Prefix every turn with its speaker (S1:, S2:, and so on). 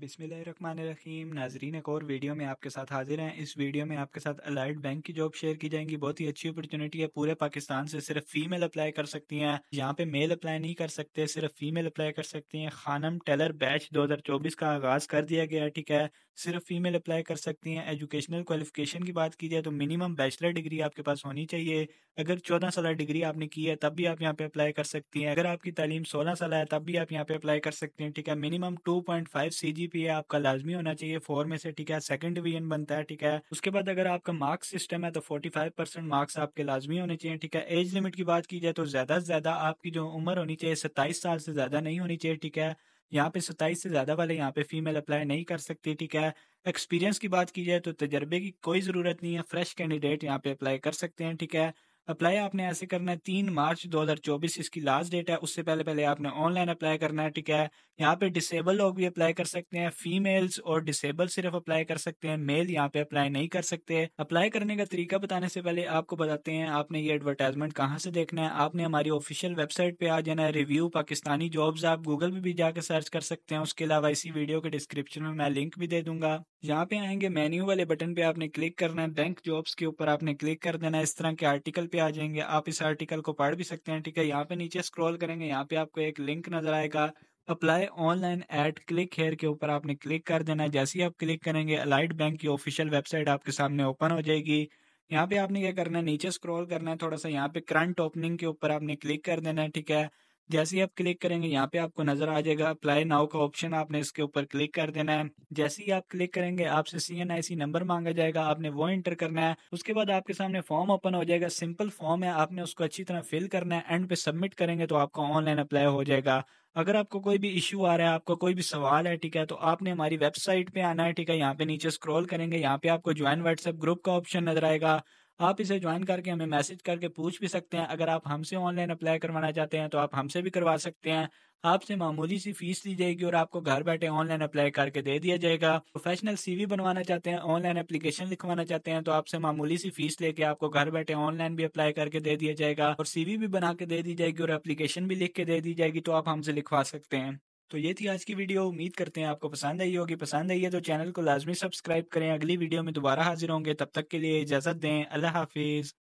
S1: बिस्मिल्लाहिर्रहमानिर्रहीम नाजरीन एक और वीडियो में आपके साथ हाजिर हैं इस वीडियो में आपके साथ अलाइड बैंक की जॉब शेयर की जाएंगी बहुत ही अच्छी अपॉर्चुनिटी है पूरे पाकिस्तान से सिर्फ फीमेल अप्लाई कर सकती हैं यहाँ पे मेल अप्लाई नहीं कर सकते सिर्फ फीमेल अप्लाई कर सकती हैं खानम टेलर बैच 2024 का आगाज कर दिया गया ठीक है सिर्फ फीमेल अप्लाई कर सकती हैं एजुकेशनल क्वालिफिकेशन की बात की जाए तो मिनिमम बैचलर डिग्री आपके पास होनी चाहिए अगर चौदह साल डिग्री आपने की है तब भी आप यहाँ पे अप्लाई कर सकती हैं अगर आपकी तालीम सोलह साल है तब भी आप यहाँ पे अप्लाई कर सकती हैं ठीक है minimum two point five C G GPA आपका लाजमी होना चाहिए फोर में से ठीक है सेकंड डिवीजन बनता है ठीक है उसके बाद अगर आपका मार्क्स सिस्टम है तो फोर्टी फाइव परसेंट मार्क्स आपके लाजमी होने चाहिए ठीक है एज लिमिट की बात की जाए तो ज्यादा से ज्यादा आपकी जो उम्र होनी चाहिए सत्ताईस साल से ज्यादा नहीं होनी चाहिए ठीक है यहाँ पे सत्ताईस से ज्यादा वाले यहाँ पे फीमेल अप्लाई नहीं कर सकती ठीक है एक्सपीरियंस की बात की जाए तो तजर्बे की कोई जरूरत नहीं है फ्रेश कैंडिडेट यहाँ पे अप्लाई कर सकते हैं ठीक है अप्लाई आपने ऐसे करना है तीन मार्च 2024 इसकी लास्ट डेट है उससे पहले पहले आपने ऑनलाइन अप्लाई करना है ठीक है यहाँ पे डिसेबल लोग भी अप्लाई कर सकते हैं फीमेल्स और डिसेबल सिर्फ अप्लाई कर सकते हैं मेल यहाँ पे अप्लाई नहीं कर सकते अप्लाई करने का तरीका बताने से पहले आपको बताते हैं आपने ये एडवर्टाइजमेंट कहाँ से देखना है आपने हमारी ऑफिशियल वेबसाइट पे आ जाना है रिव्यू पाकिस्तानी जॉब्स आप गूगल पे भी जाकर सर्च कर सकते हैं उसके अलावा इसी वीडियो के डिस्क्रिप्शन में मैं लिंक भी दे दूंगा यहाँ पे आएंगे मेन्यू वाले बटन पे आपने क्लिक करना है बैंक जॉब्स के ऊपर आपने क्लिक कर देना है इस तरह के आर्टिकल पे आ जाएंगे आप इस आर्टिकल को पढ़ भी सकते हैं ठीक है यहाँ पे नीचे स्क्रॉल करेंगे यहाँ पे आपको एक लिंक नजर आएगा apply online at click here के ऊपर आपने क्लिक कर देना है जैसे ही आप क्लिक करेंगे अलाइट बैंक की ऑफिशियल वेबसाइट आपके सामने ओपन हो जाएगी यहाँ पे आपने क्या करना है नीचे स्क्रॉल करना है थोड़ा सा यहाँ पे करंट ओपनिंग के ऊपर आपने क्लिक कर देना है ठीक है जैसे ही आप क्लिक करेंगे यहाँ पे आपको नजर आ जाएगा अप्लाई नाउ का ऑप्शन आपने इसके ऊपर क्लिक कर देना है जैसे ही आप क्लिक करेंगे आपसे सी नंबर मांगा जाएगा आपने वो एंटर करना है उसके बाद आपके सामने फॉर्म ओपन हो जाएगा सिंपल फॉर्म है आपने उसको अच्छी तरह फिल करना है एंड पे सबमिट करेंगे तो आपका ऑनलाइन अप्लाई हो जाएगा अगर आपको कोई भी इश्यू आ रहा है आपका कोई भी सवाल है ठीक है तो आपने हमारी वेबसाइट पे आना है ठीक है यहाँ पे नीचे स्क्रॉल करेंगे यहाँ पे आपको ज्वाइन व्हाट्सएप ग्रुप का ऑप्शन नजर आएगा आप इसे ज्वाइन करके हमें मैसेज करके पूछ भी सकते हैं अगर आप हमसे ऑनलाइन अप्लाई करवाना चाहते हैं तो आप हमसे भी करवा सकते हैं आपसे मामूली सी फीस ली जाएगी और आपको घर बैठे ऑनलाइन अप्लाई करके दे दिया जाएगा प्रोफेशनल सीवी बनवाना चाहते हैं ऑनलाइन एप्लीकेशन लिखवाना चाहते हैं तो आपसे मामूली सी फीस लेके आपको घर बैठे ऑनलाइन भी अप्लाई करके दे दिया जाएगा और सीवी भी बना के दे दी जाएगी और एप्लीकेशन भी लिख के दे दी जाएगी तो आप हमसे लिखवा सकते हैं तो ये थी आज की वीडियो उम्मीद करते हैं आपको पसंद आई होगी पसंद आई है तो चैनल को लाजमी सब्सक्राइब करें अगली वीडियो में दोबारा हाजिर होंगे तब तक के लिए इजाजत दें अल्लाह हाफिज